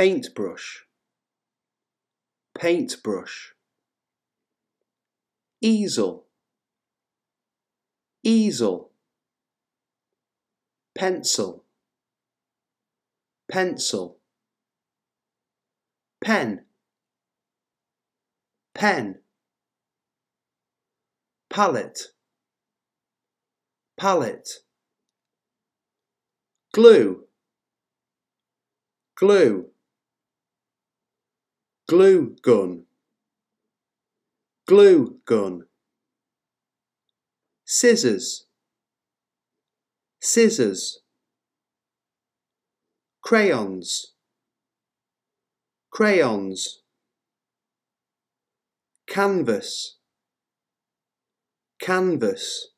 paintbrush paintbrush easel easel pencil pencil pen pen palette palette glue glue glue gun glue gun scissors scissors crayons crayons canvas canvas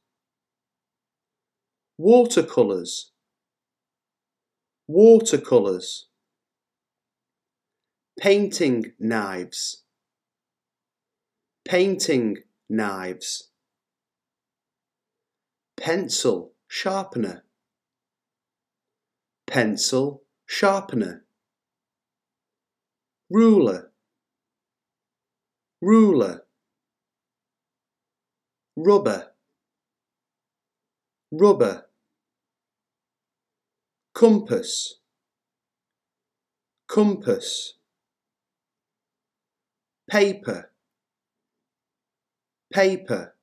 watercolors watercolors painting knives painting knives pencil sharpener pencil sharpener ruler ruler rubber rubber compass compass paper paper